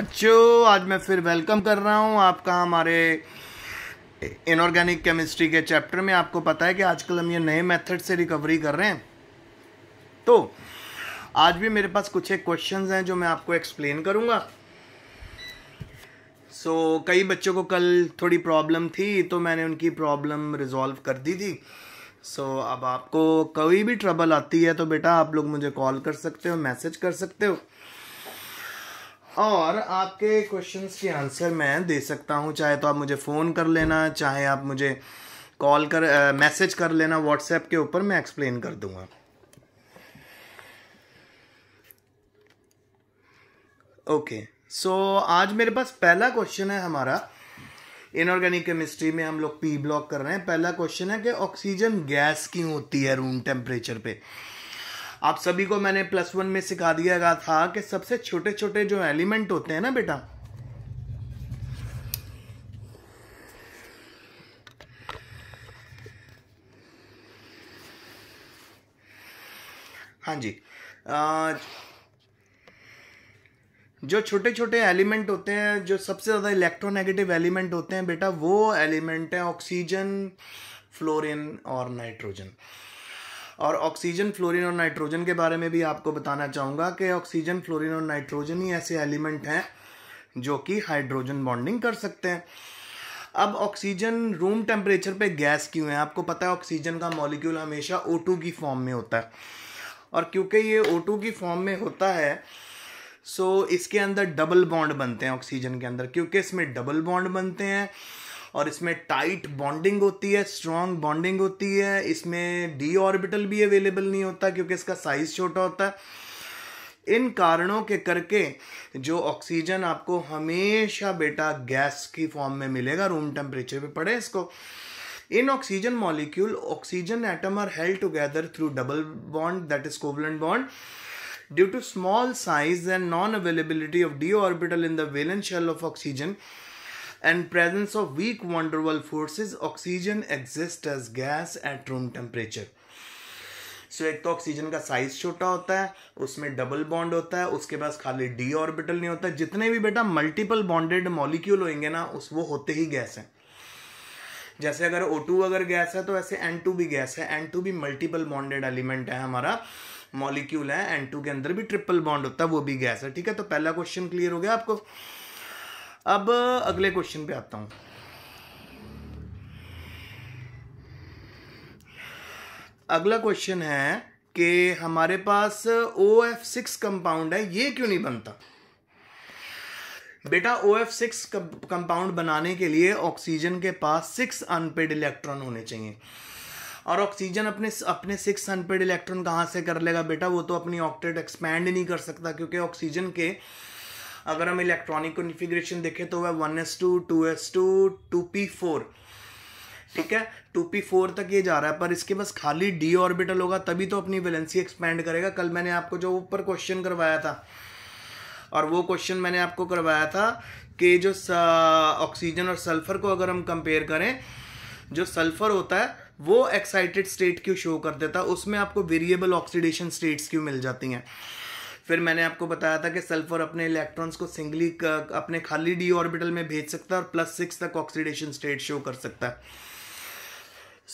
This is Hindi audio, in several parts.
बच्चों आज मैं फिर वेलकम कर रहा हूँ आपका हमारे इनऑर्गेनिक केमिस्ट्री के चैप्टर में आपको पता है कि आजकल हम ये नए मेथड से रिकवरी कर रहे हैं तो आज भी मेरे पास कुछ एक क्वेश्चंस हैं जो मैं आपको एक्सप्लेन करूँगा सो so, कई बच्चों को कल थोड़ी प्रॉब्लम थी तो मैंने उनकी प्रॉब्लम रिजॉल्व कर दी थी सो so, अब आपको कोई भी ट्रबल आती है तो बेटा आप लोग मुझे कॉल कर सकते हो मैसेज कर सकते हो और आपके क्वेश्चंस के आंसर मैं दे सकता हूँ चाहे तो आप मुझे फ़ोन कर लेना चाहे आप मुझे कॉल कर मैसेज कर लेना व्हाट्सएप के ऊपर मैं एक्सप्लेन कर दूंगा ओके सो आज मेरे पास पहला क्वेश्चन है हमारा इनऑर्गेनिक केमिस्ट्री में हम लोग पी ब्लॉक कर रहे हैं पहला क्वेश्चन है कि ऑक्सीजन गैस क्यों होती है रूम टेम्परेचर पे आप सभी को मैंने प्लस वन में सिखा दिया था कि सबसे छोटे छोटे जो एलिमेंट होते हैं ना बेटा हाँ जी आ, जो छोटे छोटे एलिमेंट होते हैं जो सबसे ज़्यादा इलेक्ट्रोनेगेटिव एलिमेंट होते हैं बेटा वो एलिमेंट हैं ऑक्सीजन फ्लोरिन और नाइट्रोजन और ऑक्सीजन फ्लोरीन और नाइट्रोजन के बारे में भी आपको बताना चाहूँगा कि ऑक्सीजन फ्लोरीन और नाइट्रोजन ही ऐसे एलिमेंट हैं जो कि हाइड्रोजन बॉन्डिंग कर सकते हैं अब ऑक्सीजन रूम टेम्परेचर पे गैस क्यों है आपको पता है ऑक्सीजन का मॉलिक्यूल हमेशा O2 की फॉर्म में होता है और क्योंकि ये O2 की फॉर्म में होता है सो इसके अंदर डबल बॉन्ड बनते हैं ऑक्सीजन के अंदर क्योंकि इसमें डबल बॉन्ड बनते हैं और इसमें टाइट बॉन्डिंग होती है स्ट्रॉन्ग बॉन्डिंग होती है इसमें डी ऑर्बिटल भी अवेलेबल नहीं होता क्योंकि इसका साइज छोटा होता है इन कारणों के करके जो ऑक्सीजन आपको हमेशा बेटा गैस की फॉर्म में मिलेगा रूम टेम्परेचर पे पड़े इसको in oxygen molecule oxygen atom are held together through double bond that is covalent bond due to small size and non availability of d orbital in the valence shell of oxygen and presence of weak van der oxygen forces, oxygen exists as gas at room temperature. So so, एक तो ऑक्सीजन का साइज छोटा होता है उसमें डबल बॉन्ड होता है उसके पास खाली डी ऑर्बिटल नहीं होता जितने भी बेटा मल्टीपल बॉन्डेड मॉलिक्यूल होंगे ना उस वो होते ही गैस हैं जैसे अगर O2 अगर गैस है तो ऐसे N2 भी गैस है N2 भी मल्टीपल बॉन्डेड एलिमेंट है हमारा मॉलिक्यूल है N2 के अंदर भी ट्रिपल बॉन्ड होता है वो भी गैस है ठीक है तो पहला क्वेश्चन क्लियर हो गया आपको अब अगले क्वेश्चन पे आता हूं अगला क्वेश्चन है कि हमारे पास ओ एफ सिक्स कंपाउंड है ये क्यों नहीं बनता बेटा ओ एफ सिक्स कंपाउंड बनाने के लिए ऑक्सीजन के पास सिक्स अनपेड इलेक्ट्रॉन होने चाहिए और ऑक्सीजन अपने अपने सिक्स अनपेड इलेक्ट्रॉन कहाँ से कर लेगा बेटा वो तो अपनी ऑक्टेट एक्सपैंड नहीं कर सकता क्योंकि ऑक्सीजन के अगर हम इलेक्ट्रॉनिक कॉन्फ़िगरेशन देखें तो वह one s two two s two two p four ठीक है टू पी फोर तक ये जा रहा है पर इसके पास खाली डी ऑर्बिटल होगा तभी तो अपनी वैलेंसी एक्सपेंड करेगा कल मैंने आपको जो ऊपर क्वेश्चन करवाया था और वो क्वेश्चन मैंने आपको करवाया था कि जो ऑक्सीजन और सल्फर को अगर हम कंपेयर करें जो सल्फर होता है वो एक्साइटेड स्टेट क्यों शो कर देता है उसमें आपको वेरिएबल ऑक्सीडेशन स्टेट्स क्यों मिल जाती हैं फिर मैंने आपको बताया था कि सल्फर अपने इलेक्ट्रॉन्स को सिंगली uh, अपने खाली डी ऑर्बिटल में भेज सकता है और प्लस सिक्स तक ऑक्सीडेशन स्टेट शो कर सकता है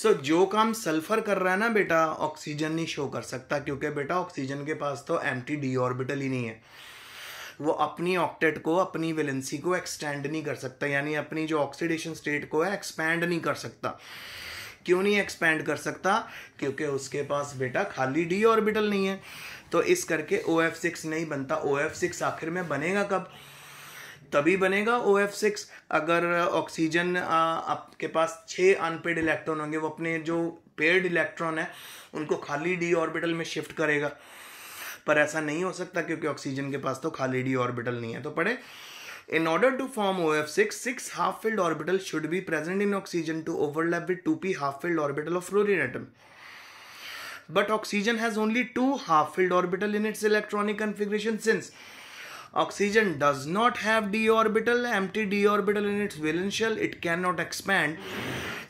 सो so, जो काम सल्फर कर रहा है ना बेटा ऑक्सीजन नहीं शो कर सकता क्योंकि बेटा ऑक्सीजन के पास तो एम डी ऑर्बिटल ही नहीं है वो अपनी ऑक्टेट को अपनी वेलेंसी को एक्सटेंड नहीं कर सकता यानी अपनी जो ऑक्सीडेशन स्टेट को है एक्सपैंड नहीं कर सकता क्यों नहीं एक्सपैंड कर सकता क्योंकि उसके पास बेटा खाली डी ऑर्बिटल नहीं है तो इस करके ओ एफ सिक्स नहीं बनता ओ एफ सिक्स आखिर में बनेगा कब तभी बनेगा ओ एफ सिक्स अगर ऑक्सीजन आपके पास छः अनपेड इलेक्ट्रॉन होंगे वो अपने जो पेड इलेक्ट्रॉन है उनको खाली डी ऑर्बिटल में शिफ्ट करेगा पर ऐसा नहीं हो सकता क्योंकि ऑक्सीजन के पास तो खाली डी ऑर्बिटल नहीं है तो पढ़े form O F six six half half orbital should be present in oxygen to overlap with two p half filled orbital of fluorine atom but oxygen has only two half-filled orbital in its electronic configuration since oxygen does not have d orbital empty d orbital in its valence shell it cannot expand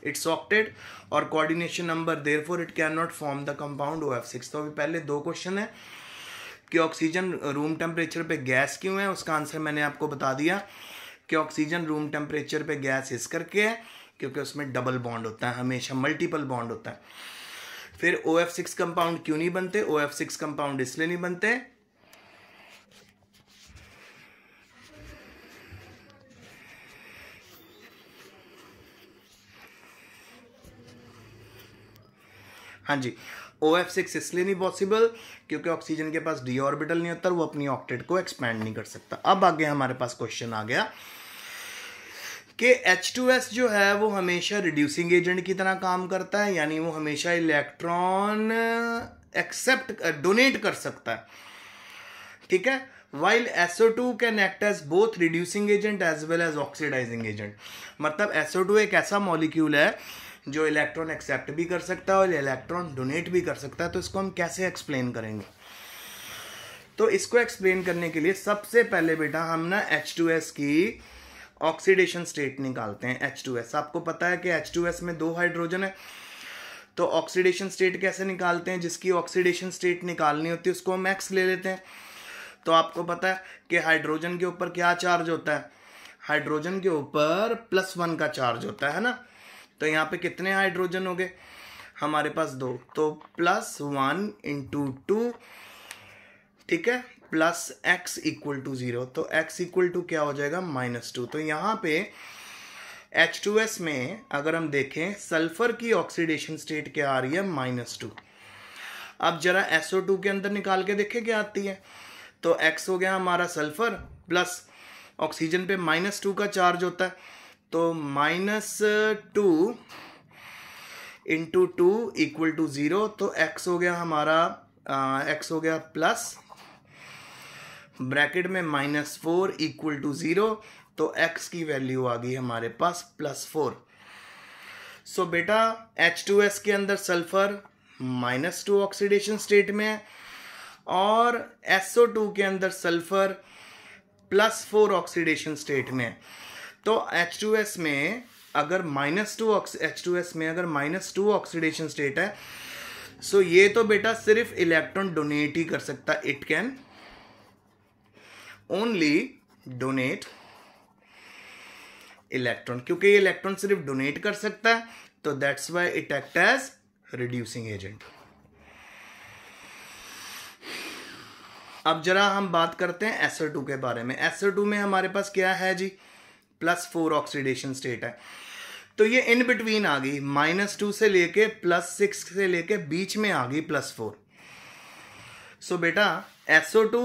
its octet और coordination number therefore it cannot form the compound OF6 तो अभी पहले दो question है कि ऑक्सीजन रूम टेम्परेचर पे गैस क्यों है उसका आंसर मैंने आपको बता दिया कि ऑक्सीजन रूम टेम्परेचर पे गैस इस करके है क्योंकि उसमें डबल बॉन्ड होता है हमेशा मल्टीपल बॉन्ड होता है फिर ओ एफ सिक्स कंपाउंड क्यों नहीं बनते ओ एफ सिक्स कंपाउंड इसलिए नहीं बनते हाँ जी ओ एफ सिक्स इसलिए नहीं पॉसिबल क्योंकि ऑक्सीजन के पास डी ऑर्बिटल नहीं होता वो अपनी ऑक्टेट को एक्सपैंड नहीं कर सकता अब आगे हमारे पास क्वेश्चन आ गया कि H2S जो है वो हमेशा रिड्यूसिंग एजेंट की तरह काम करता है यानी वो हमेशा इलेक्ट्रॉन एक्सेप्ट डोनेट कर सकता है ठीक है while SO2 can act as both reducing agent as well as oxidising agent मतलब SO2 एक ऐसा मॉलिक्यूल है जो इलेक्ट्रॉन एक्सेप्ट भी कर सकता है और इलेक्ट्रॉन डोनेट भी कर सकता है तो इसको हम कैसे एक्सप्लेन करेंगे तो इसको एक्सप्लेन करने के लिए सबसे पहले बेटा हम ना एच की ऑक्सीडेशन स्टेट निकालते हैं H2S आपको पता है कि H2S में दो हाइड्रोजन है तो ऑक्सीडेशन स्टेट कैसे निकालते हैं जिसकी ऑक्सीडेशन स्टेट निकालनी होती है उसको हम एक्स ले लेते हैं तो आपको पता है कि हाइड्रोजन के ऊपर क्या चार्ज होता है हाइड्रोजन के ऊपर प्लस वन का चार्ज होता है ना तो यहाँ पे कितने हाइड्रोजन हो गए हमारे पास दो तो प्लस वन इंटू टू ठीक है plus x equal to zero तो एक्स इक्वल टू क्या हो जाएगा माइनस टू तो यहाँ पे एच टू एस में अगर हम देखें सल्फर की ऑक्सीडेशन स्टेट क्या आ रही है माइनस टू अब जरा एस ओ टू के अंदर निकाल के देखें क्या आती है तो एक्स हो गया हमारा सल्फर प्लस ऑक्सीजन पे माइनस टू का चार्ज होता है तो minus two into two equal to zero तो एक्स हो गया हमारा एक्स हो गया प्लस ब्रैकेट में minus four equal to zero तो एक्स की वैल्यू आ गई हमारे पास प्लस फोर सो बेटा एच टू एस के अंदर sulphur minus two oxidation state में है और एस ओ टू के अंदर sulphur plus four oxidation state में है तो एच टू एस में अगर minus two H two S में अगर माइनस टू ऑक्सीडेशन स्टेट है सो so ये तो बेटा सिर्फ इलेक्ट्रॉन डोनेट ही कर सकता it can only donate electron क्योंकि ये इलेक्ट्रॉन सिर्फ डोनेट कर सकता है तो that's why it act as reducing agent अब जरा हम बात करते हैं एसर टू के बारे में एसर टू में हमारे पास क्या है जी प्लस फोर ऑक्सीडेशन स्टेट है तो ये इन बिटवीन आ गई माइनस टू से लेके प्लस सिक्स से लेके बीच में आ गई प्लस फोर सो बेटा एसओ टू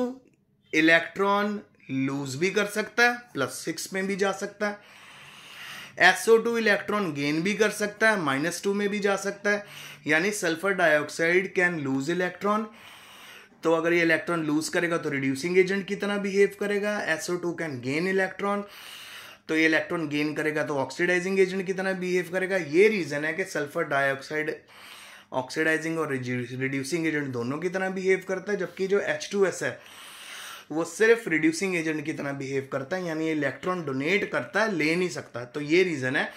इलेक्ट्रॉन लूज भी कर सकता है प्लस सिक्स में भी जा सकता है एसओ टू इलेक्ट्रॉन गेन भी कर सकता है माइनस टू में भी जा सकता है यानी sulphur dioxide can lose electron तो अगर ये इलेक्ट्रॉन लूज करेगा तो रिड्यूसिंग एजेंट की तरह बिहेव करेगा SO two can gain electron तो ये इलेक्ट्रॉन गेन करेगा तो ऑक्सीडाइजिंग एजेंट की तरह बिहेव करेगा ये रीज़न है कि सल्फर डाइऑक्साइड ऑक्सीडाइजिंग और रिड्यूसिंग एजेंट दोनों की तरह बिहेव करता है जबकि जो एच टू एस है वो सिर्फ रिड्यूसिंग एजेंट की तरह बिहेव करता है यानी इलेक्ट्रॉन डोनेट करता है ले नहीं सकता तो ये रीज़न है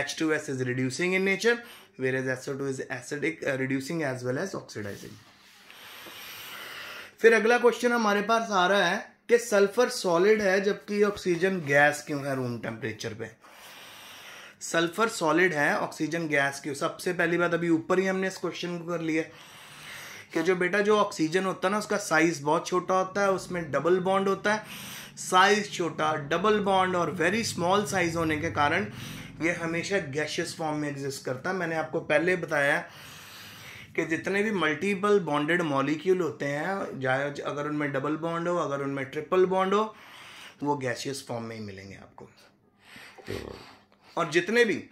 H two S is reducing in nature whereas SO two is acidic reducing as well as oxidising फिर अगला क्वेश्चन हमारे पास आ रहा है कि सल्फर सॉलिड है जबकि ऑक्सीजन गैस क्यों है रूम टेम्परेचर पे सल्फर सॉलिड है ऑक्सीजन गैस क्यों सबसे पहली बात अभी ऊपर ही हमने इस क्वेश्चन को कर लिया कि जो बेटा जो ऑक्सीजन होता है ना उसका साइज़ बहुत छोटा होता है उसमें डबल बॉन्ड होता है साइज़ छोटा डबल बॉन्ड और वेरी स्मॉल साइज़ होने के कारण ये हमेशा गैशियस फॉर्म में एग्जिस्ट करता है मैंने आपको पहले बताया कि जितने भी मल्टीपल बॉन्डेड मॉलिक्यूल होते हैं चाहे अगर उनमें डबल बॉन्ड हो अगर उनमें ट्रिपल बॉन्ड हो वो गैशियस फॉर्म में ही मिलेंगे आपको और जितने भी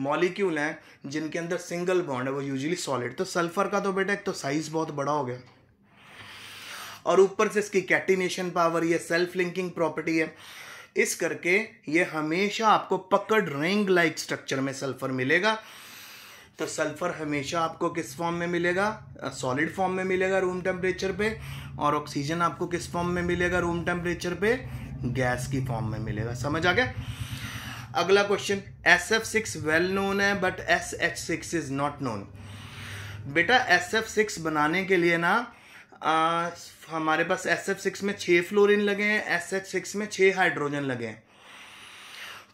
मॉलिक्यूल हैं जिनके अंदर सिंगल बॉन्ड है वो यूजुअली सॉलिड तो सल्फर का तो बेटा एक तो साइज बहुत बड़ा हो गया और ऊपर से इसकी कैटिनेशन पावर ये सेल्फ लिंकिंग प्रॉपर्टी है इस करके ये हमेशा आपको पकड़ रिंग लाइक स्ट्रक्चर में सल्फर मिलेगा तो सल्फर हमेशा आपको किस फॉर्म में मिलेगा सॉलिड फॉर्म में मिलेगा रूम टेम्परेचर पे और ऑक्सीजन आपको किस फॉर्म में मिलेगा रूम टेम्परेचर पे गैस की फॉर्म में मिलेगा समझ आ गया अगला question S F six well known है but S H six is not known बेटा एस एफ सिक्स बनाने के लिए ना आ, हमारे पास एस एफ सिक्स में छः फ्लोरिन लगे हैं एस एच सिक्स में छः हाइड्रोजन लगे हैं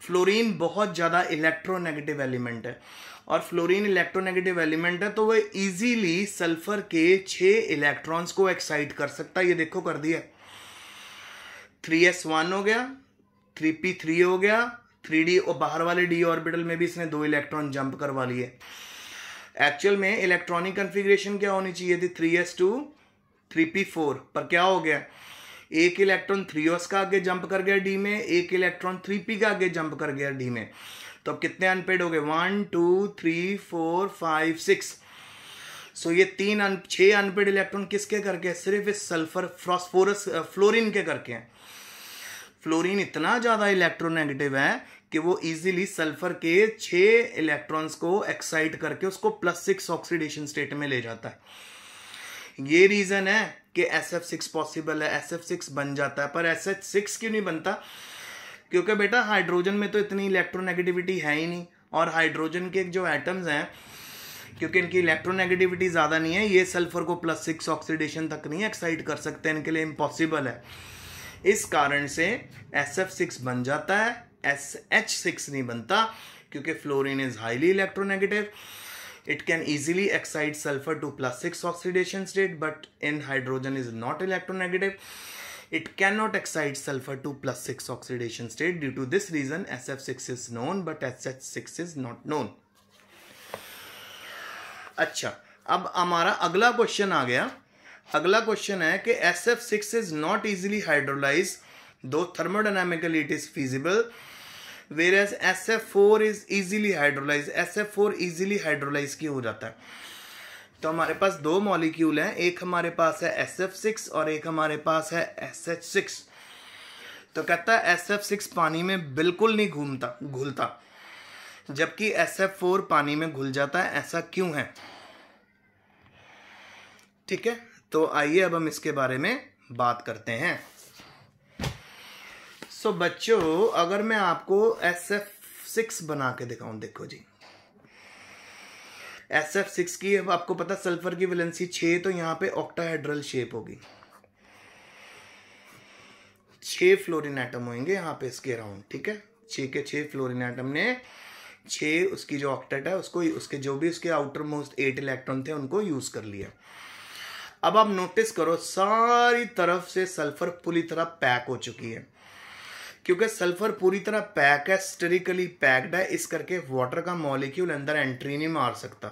फ्लोरीन बहुत ज़्यादा इलेक्ट्रोनेगेटिव एलिमेंट है और फ्लोरीन इलेक्ट्रोनेगेटिव एलिमेंट है तो वह इजीली सल्फर के छः इलेक्ट्रॉन्स को एक्साइट कर सकता है ये देखो कर दिया थ्री एस वन हो गया थ्री पी थ्री हो गया थ्री और बाहर वाले डी ऑर्बिटल में भी इसने दो इलेक्ट्रॉन जंप करवा लिए एक्चुअल में इलेक्ट्रॉनिक कन्फिग्रेशन क्या होनी चाहिए थी three s two three p four पर क्या हो गया एक इलेक्ट्रॉन थ्री ओस का आगे जंप कर गया डी में एक इलेक्ट्रॉन थ्री पी का आगे जंप कर गया डी में तो अब कितने अनपेड हो गए one two three four five six so ये तीन अन छः अनपेड इलेक्ट्रॉन किसके करके हैं सिर्फ इस सल्फर फ्रॉस्फोरस फ्लोरिन के करके हैं फ्लोरीन इतना ज़्यादा इलेक्ट्रोनेगेटिव है कि वो इजीली सल्फर के छः इलेक्ट्रॉन्स को एक्साइट करके उसको प्लस सिक्स ऑक्सीडेशन स्टेट में ले जाता है ये रीज़न है कि एस एफ सिक्स पॉसिबल है एस एफ सिक्स बन जाता है पर एस एच सिक्स क्यों नहीं बनता क्योंकि बेटा हाइड्रोजन में तो इतनी इलेक्ट्रोनेगेटिविटी है ही नहीं और हाइड्रोजन के जो एटम्स हैं क्योंकि इनकी इलेक्ट्रोनेगेटिविटी ज़्यादा नहीं है ये सल्फर को प्लस सिक्स ऑक्सीडेशन तक नहीं एक्साइट कर सकते इनके लिए इम्पॉसिबल है इस कारण से एस एफ सिक्स बन जाता है एस एच सिक्स नहीं बनता क्योंकि fluorine is highly electronegative it can easily excite sulphur to plus six oxidation state but in hydrogen is not electronegative it can not excite sulphur to plus six oxidation state due to this reason S F six is known but S H six is not known अच्छा अब हमारा अगला क्वेश्चन आ गया अगला क्वेश्चन है कि S F six is not easily hydrolyse though thermodynamically it is feasible is SF4 hydrolyse S F four easily hydrolyse क्यों हो जाता है तो हमारे पास दो मॉलिक्यूल हैं एक हमारे पास है एस एफ सिक्स और एक हमारे पास है एस एच सिक्स तो कहता है एस एफ सिक्स पानी में बिल्कुल नहीं घूमता घुलता जबकि एस एफ फोर पानी में घुल जाता है ऐसा क्यों है ठीक है तो आइए अब हम इसके बारे में बात करते हैं सो so, बच्चों अगर मैं आपको एस एफ सिक्स बना के दिखाऊं देखो जी एस एफ सिक्स की आपको पता सल्फर की वैलेंसी छ तो यहाँ पे ऑक्टाहेड्रल शेप होगी छ फ्लोरिन एटम होंगे यहाँ पे इसके अराउंड ठीक है छ के छ फ्लोरिन एटम ने छ उसकी जो ऑक्टेट है उसको उसके जो भी उसके आउटर मोस्ट एट इलेक्ट्रॉन थे उनको यूज़ कर लिया अब आप नोटिस करो सारी तरफ से सल्फर पूरी तरह पैक हो चुकी है क्योंकि सल्फर पूरी तरह पैक है स्टेरिकली पैक्ड है इस करके वाटर का मॉलिक्यूल अंदर एंट्री नहीं मार सकता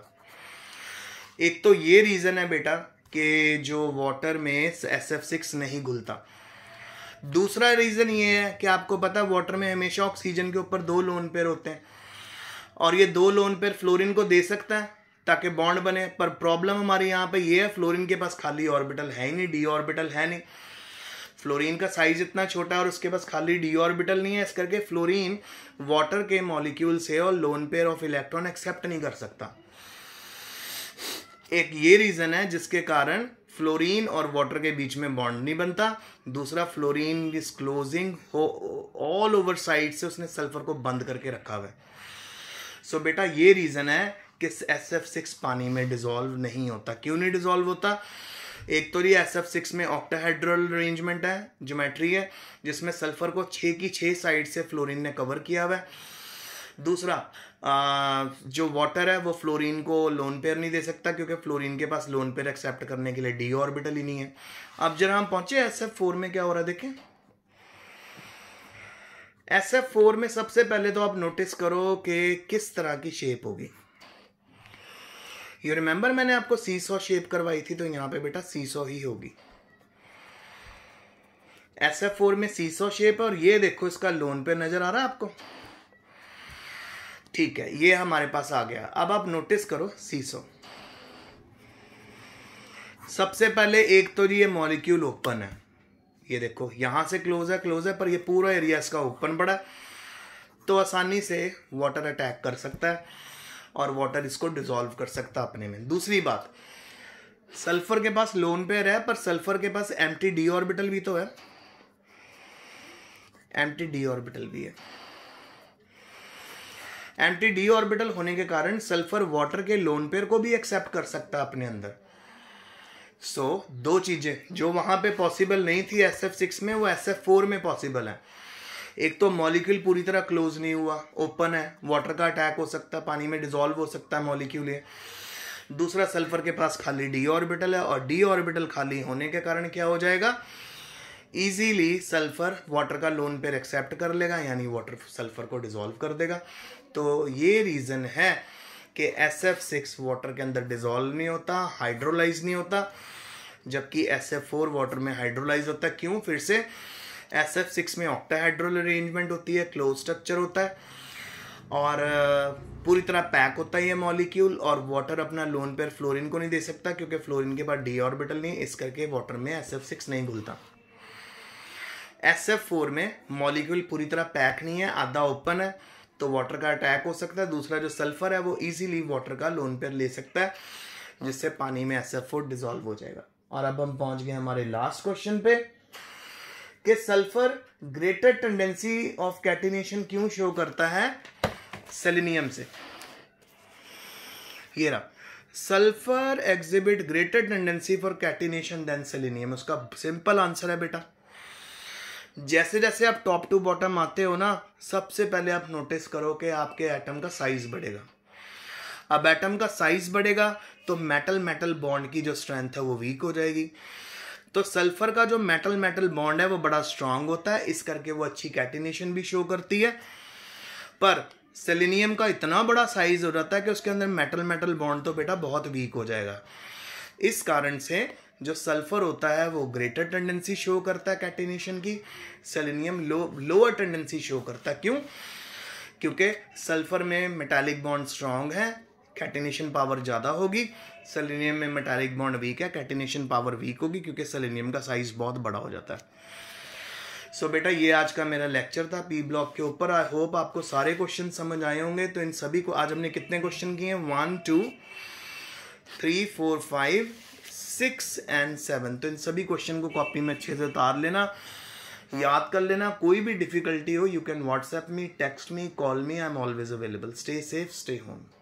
एक तो ये रीज़न है बेटा कि जो वाटर में एस एफ सिक्स नहीं घुलता दूसरा रीज़न ये है कि आपको पता वाटर में हमेशा ऑक्सीजन के ऊपर दो लोन पेयर होते हैं और ये दो लोन पेयर फ्लोरिन को दे सकता है ताकि बॉन्ड बने पर प्रॉब्लम हमारे यहाँ पे ये है फ्लोरिन के पास खाली ऑर्बिटल है ही नहीं डी ऑर्बिटल है नहीं फ्लोरीन का साइज इतना छोटा और उसके पास खाली डी ऑर्बिटल नहीं है इस करके फ्लोरीन वाटर के मॉलिक्यूल से और lone pair of electron accept नहीं कर सकता एक ये रीज़न है जिसके कारण फ्लोरीन और वाटर के बीच में बॉन्ड नहीं बनता दूसरा फ्लोरीन इज क्लोजिंग हो ऑल ओवर साइड से उसने सल्फर को बंद करके रखा हुआ है सो बेटा ये रीज़न है कि एस एफ सिक्स पानी में डिजोल्व नहीं होता क्यों नहीं डिजोल्व होता एक तो ये एस एफ सिक्स में ऑक्टाहाइड्रोल अरेंजमेंट है ज्योमेट्री है जिसमें सल्फर को छः की छः साइड से फ्लोरीन ने कवर किया हुआ है दूसरा आ, जो वाटर है वो फ्लोरीन को लोन पेयर नहीं दे सकता क्योंकि फ्लोरीन के पास लोन पेयर एक्सेप्ट करने के लिए डी ऑर्बिटल ही नहीं है अब जरा हम पहुंचे एस एफ फोर में क्या हो रहा है देखें एस एफ फोर में सबसे पहले तो आप नोटिस करो कि किस तरह की शेप होगी यू रिमेंबर मैंने आपको सी शेप करवाई थी तो यहाँ पे बेटा सी ही होगी एस एफ फोर में सी शेप है और ये देखो इसका लोन पे नजर आ रहा है आपको ठीक है ये हमारे पास आ गया अब आप नोटिस करो सी सबसे पहले एक तो ये मॉलिक्यूल ओपन है ये देखो यहां से क्लोज है क्लोज है पर ये पूरा एरिया इसका ओपन पड़ा तो आसानी से वाटर अटैक कर सकता है और वाटर इसको डिजोल्व कर सकता अपने में दूसरी बात सल्फर के पास लोन पेयर है पर सल्फर के पास एम टी डी ऑर्बिटल भी तो है एम टी डी ऑर्बिटल भी है एम डी ऑर्बिटल होने के कारण सल्फर वाटर के लोन पेयर को भी एक्सेप्ट कर सकता है अपने अंदर सो so, दो चीज़ें जो वहां पे पॉसिबल नहीं थी एस एफ सिक्स में वो एस एफ फोर में पॉसिबल है एक तो मॉलिक्यूल पूरी तरह क्लोज नहीं हुआ ओपन है वाटर का अटैक हो सकता है पानी में डिजोल्व हो सकता है मॉलिक्यूल ये दूसरा सल्फर के पास खाली डी ऑर्बिटल है और डी ऑर्बिटल खाली होने के कारण क्या हो जाएगा ईजीली सल्फर वाटर का लोन पेर एक्सेप्ट कर लेगा यानी वाटर सल्फर को डिजोल्व कर देगा तो ये रीज़न है कि एस एफ सिक्स वाटर के अंदर डिजोल्व नहीं होता हाइड्रोलाइज नहीं होता जबकि एस एफ फोर वाटर में हाइड्रोलाइज होता है क्यों फिर से एस एफ सिक्स में ऑक्टाहाइड्रोल अरेंजमेंट होती है क्लोज स्ट्रक्चर होता है और पूरी तरह पैक होता है ये मॉलिक्यूल और वाटर अपना लोन पेयर फ्लोरिन को नहीं दे सकता क्योंकि फ्लोरिन के पास डी ऑर्बिटल नहीं है इस करके वाटर में एस एफ सिक्स नहीं घुलता एस एफ फोर में मॉलिक्यूल पूरी तरह पैक नहीं है आधा ओपन है तो वाटर का अटैक हो सकता है दूसरा जो सल्फर है वो इजीली वाटर का लोन पेयर ले सकता है जिससे पानी में एस एफ फोर डिजोल्व हो जाएगा और अब हम पहुंच गए हमारे लास्ट क्वेश्चन पे कि sulphur greater tendency of catenation क्यों शो करता है सेलिनियम से ये रहा sulphur exhibit greater tendency for catenation than selenium उसका सिंपल आंसर है बेटा जैसे जैसे आप टॉप टू बॉटम आते हो ना सबसे पहले आप नोटिस करो कि आपके एटम का साइज बढ़ेगा अब एटम का साइज बढ़ेगा तो मेटल मेटल बॉन्ड की जो स्ट्रेंथ है वो वीक हो जाएगी तो सल्फर का जो मेटल मेटल बॉन्ड है वो बड़ा स्ट्रांग होता है इस करके वो अच्छी कैटिनेशन भी शो करती है पर सेलिनियम का इतना बड़ा साइज हो जाता है कि उसके अंदर मेटल मेटल बॉन्ड तो बेटा बहुत वीक हो जाएगा इस कारण से जो सल्फर होता है वो ग्रेटर टेंडेंसी शो करता है कैटिनेशन की selenium low lower tendency show करता है क्यों क्योंकि सल्फर में मेटालिक बॉन्ड स्ट्रांग है कैटिनेशन पावर ज़्यादा होगी सेलेनियम में मेटालिक बॉन्ड वीक है कैटिनेशन पावर वीक होगी क्योंकि सेलेनियम का साइज़ बहुत बड़ा हो जाता है सो so, बेटा ये आज का मेरा लेक्चर था पी ब्लॉक के ऊपर आई होप आपको सारे क्वेश्चन समझ आए होंगे तो इन सभी को आज हमने कितने क्वेश्चन किए हैं one two three four five six and seven तो इन सभी क्वेश्चन को कॉपी में अच्छे से उतार लेना याद कर लेना कोई भी डिफिकल्टी हो you can WhatsApp me text me call me I am always available stay safe stay home